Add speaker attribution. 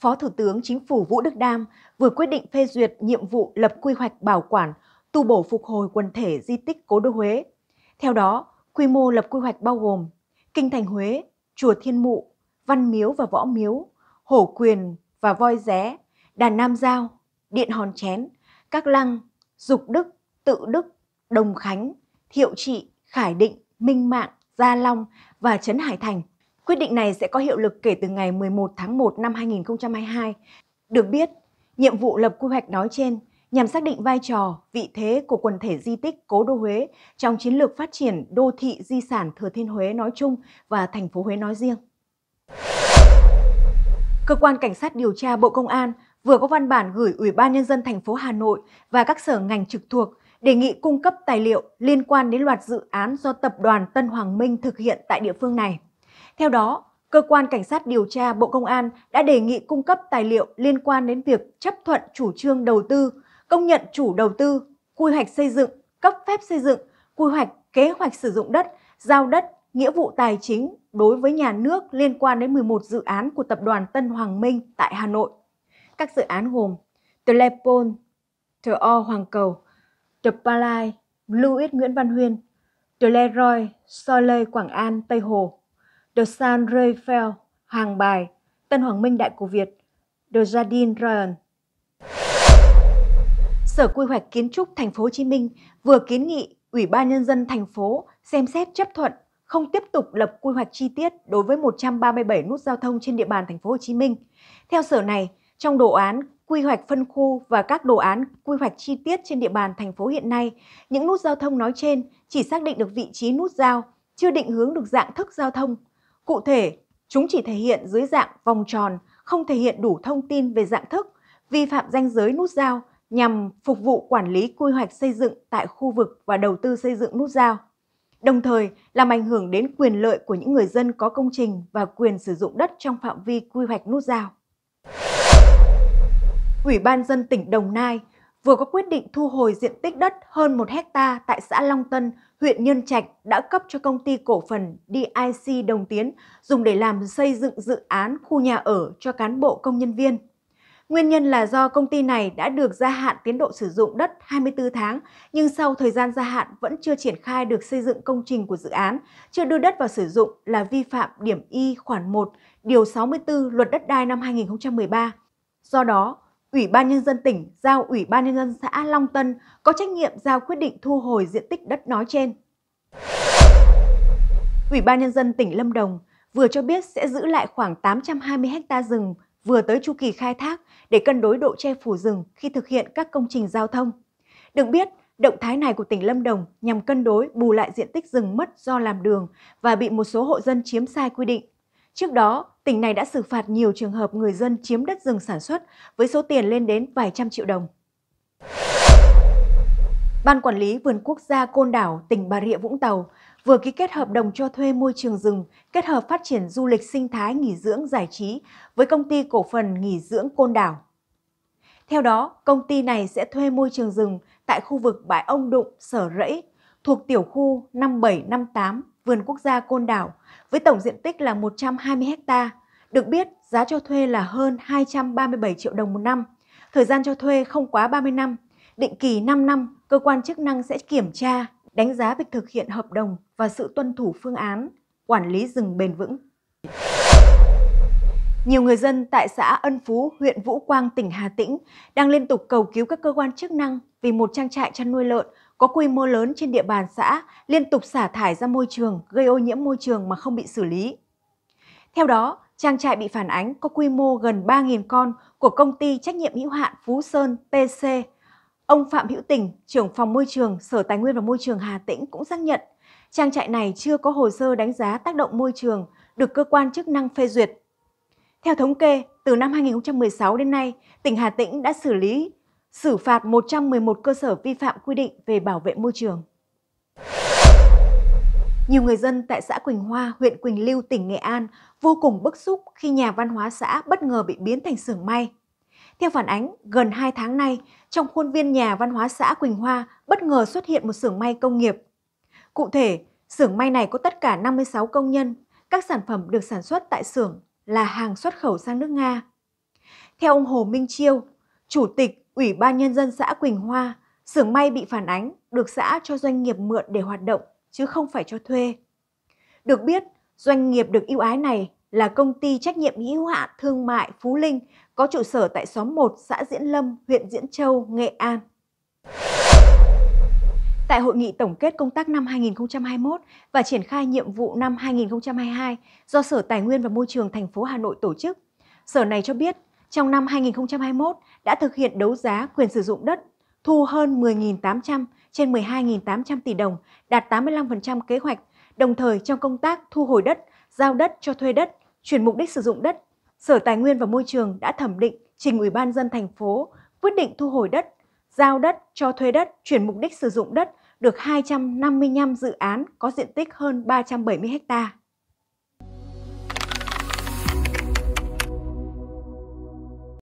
Speaker 1: Phó Thủ tướng Chính phủ Vũ Đức Đam vừa quyết định phê duyệt nhiệm vụ lập quy hoạch bảo quản, tu bổ phục hồi quần thể di tích Cố đô Huế. Theo đó, quy mô lập quy hoạch bao gồm Kinh thành Huế, Chùa Thiên Mụ, Văn Miếu và Võ Miếu, Hổ Quyền và Voi Ré, Đàn Nam Giao, Điện Hòn Chén, các lăng Dục Đức, Tự Đức, Đồng Khánh, Thiệu Trị, Khải Định, Minh Mạng, Gia Long và Trấn Hải Thành. Quyết định này sẽ có hiệu lực kể từ ngày 11 tháng 1 năm 2022. Được biết, nhiệm vụ lập quy hoạch nói trên nhằm xác định vai trò, vị thế của quần thể di tích Cố Đô Huế trong chiến lược phát triển đô thị di sản Thừa Thiên Huế nói chung và thành phố Huế nói riêng. Cơ quan Cảnh sát điều tra Bộ Công an vừa có văn bản gửi Ủy ban Nhân dân thành phố Hà Nội và các sở ngành trực thuộc đề nghị cung cấp tài liệu liên quan đến loạt dự án do Tập đoàn Tân Hoàng Minh thực hiện tại địa phương này. Theo đó, Cơ quan Cảnh sát điều tra Bộ Công an đã đề nghị cung cấp tài liệu liên quan đến việc chấp thuận chủ trương đầu tư, công nhận chủ đầu tư, quy hoạch xây dựng, cấp phép xây dựng, quy hoạch kế hoạch sử dụng đất, giao đất, nghĩa vụ tài chính đối với nhà nước liên quan đến 11 dự án của Tập đoàn Tân Hoàng Minh tại Hà Nội. Các dự án gồm Telepol, The O Hoàng Cầu, The Palai, Blue Nguyễn Văn Huyên, The Leroy, Soleil Quảng An, Tây Hồ, The San Rafael, Hàng Bài, Tân Hoàng Minh Đại Cổ Việt, The Jardin Ryan. Sở Quy hoạch Kiến trúc Thành phố Hồ Chí Minh vừa kiến nghị Ủy ban Nhân dân thành phố xem xét chấp thuận không tiếp tục lập quy hoạch chi tiết đối với 137 nút giao thông trên địa bàn thành phố Hồ Chí Minh. Theo sở này, trong đồ án quy hoạch phân khu và các đồ án quy hoạch chi tiết trên địa bàn thành phố hiện nay, những nút giao thông nói trên chỉ xác định được vị trí nút giao, chưa định hướng được dạng thức giao thông, Cụ thể, chúng chỉ thể hiện dưới dạng vòng tròn, không thể hiện đủ thông tin về dạng thức, vi phạm danh giới nút giao nhằm phục vụ quản lý quy hoạch xây dựng tại khu vực và đầu tư xây dựng nút giao, đồng thời làm ảnh hưởng đến quyền lợi của những người dân có công trình và quyền sử dụng đất trong phạm vi quy hoạch nút giao. Ủy ban dân tỉnh Đồng Nai vừa có quyết định thu hồi diện tích đất hơn 1 hecta tại xã Long Tân huyện Nhân Trạch đã cấp cho công ty cổ phần DIC Đồng Tiến dùng để làm xây dựng dự án khu nhà ở cho cán bộ công nhân viên. Nguyên nhân là do công ty này đã được gia hạn tiến độ sử dụng đất 24 tháng, nhưng sau thời gian gia hạn vẫn chưa triển khai được xây dựng công trình của dự án, chưa đưa đất vào sử dụng là vi phạm điểm Y khoản 1, điều 64 Luật đất đai năm 2013. Do đó, Ủy ban Nhân dân tỉnh giao Ủy ban Nhân dân xã Long Tân có trách nhiệm giao quyết định thu hồi diện tích đất nói trên. Ủy ban Nhân dân tỉnh Lâm Đồng vừa cho biết sẽ giữ lại khoảng 820 ha rừng vừa tới chu kỳ khai thác để cân đối độ che phủ rừng khi thực hiện các công trình giao thông. Được biết, động thái này của tỉnh Lâm Đồng nhằm cân đối bù lại diện tích rừng mất do làm đường và bị một số hộ dân chiếm sai quy định. Trước đó, tỉnh này đã xử phạt nhiều trường hợp người dân chiếm đất rừng sản xuất với số tiền lên đến vài trăm triệu đồng. Ban Quản lý Vườn Quốc gia Côn Đảo, tỉnh Bà Rịa Vũng Tàu vừa ký kết hợp đồng cho thuê môi trường rừng kết hợp phát triển du lịch sinh thái nghỉ dưỡng giải trí với công ty cổ phần nghỉ dưỡng Côn Đảo. Theo đó, công ty này sẽ thuê môi trường rừng tại khu vực bãi Ông Đụng, Sở Rẫy thuộc tiểu khu 5758 vườn quốc gia Côn Đảo với tổng diện tích là 120 ha. Được biết, giá cho thuê là hơn 237 triệu đồng một năm. Thời gian cho thuê không quá 30 năm. Định kỳ 5 năm, cơ quan chức năng sẽ kiểm tra, đánh giá việc thực hiện hợp đồng và sự tuân thủ phương án quản lý rừng bền vững. Nhiều người dân tại xã Ân Phú, huyện Vũ Quang, tỉnh Hà Tĩnh đang liên tục cầu cứu các cơ quan chức năng vì một trang trại chăn nuôi lợn có quy mô lớn trên địa bàn xã liên tục xả thải ra môi trường, gây ô nhiễm môi trường mà không bị xử lý. Theo đó, trang trại bị phản ánh có quy mô gần 3.000 con của công ty trách nhiệm hữu hạn Phú Sơn PC. Ông Phạm Hữu Tình, trưởng phòng môi trường Sở Tài nguyên và Môi trường Hà Tĩnh cũng xác nhận trang trại này chưa có hồ sơ đánh giá tác động môi trường được cơ quan chức năng phê duyệt theo thống kê, từ năm 2016 đến nay, tỉnh Hà Tĩnh đã xử lý, xử phạt 111 cơ sở vi phạm quy định về bảo vệ môi trường. Nhiều người dân tại xã Quỳnh Hoa, huyện Quỳnh Lưu, tỉnh Nghệ An vô cùng bức xúc khi nhà văn hóa xã bất ngờ bị biến thành xưởng may. Theo phản ánh, gần 2 tháng nay, trong khuôn viên nhà văn hóa xã Quỳnh Hoa bất ngờ xuất hiện một xưởng may công nghiệp. Cụ thể, xưởng may này có tất cả 56 công nhân. Các sản phẩm được sản xuất tại xưởng là hàng xuất khẩu sang nước Nga. Theo ông Hồ Minh Chiêu, Chủ tịch Ủy ban Nhân dân xã Quỳnh Hoa, xưởng may bị phản ánh được xã cho doanh nghiệp mượn để hoạt động chứ không phải cho thuê. Được biết, doanh nghiệp được ưu ái này là công ty trách nhiệm hữu hạn thương mại Phú Linh có trụ sở tại xóm 1 xã Diễn Lâm, huyện Diễn Châu, Nghệ An. Tại hội nghị tổng kết công tác năm 2021 và triển khai nhiệm vụ năm 2022 do Sở Tài nguyên và Môi trường thành phố Hà Nội tổ chức, Sở này cho biết trong năm 2021 đã thực hiện đấu giá quyền sử dụng đất, thu hơn 10.800 trên 12.800 tỷ đồng, đạt 85% kế hoạch, đồng thời trong công tác thu hồi đất, giao đất cho thuê đất, chuyển mục đích sử dụng đất, Sở Tài nguyên và Môi trường đã thẩm định trình Ủy ban dân thành phố quyết định thu hồi đất, giao đất cho thuê đất, chuyển mục đích sử dụng đất được 255 dự án có diện tích hơn 370 ha.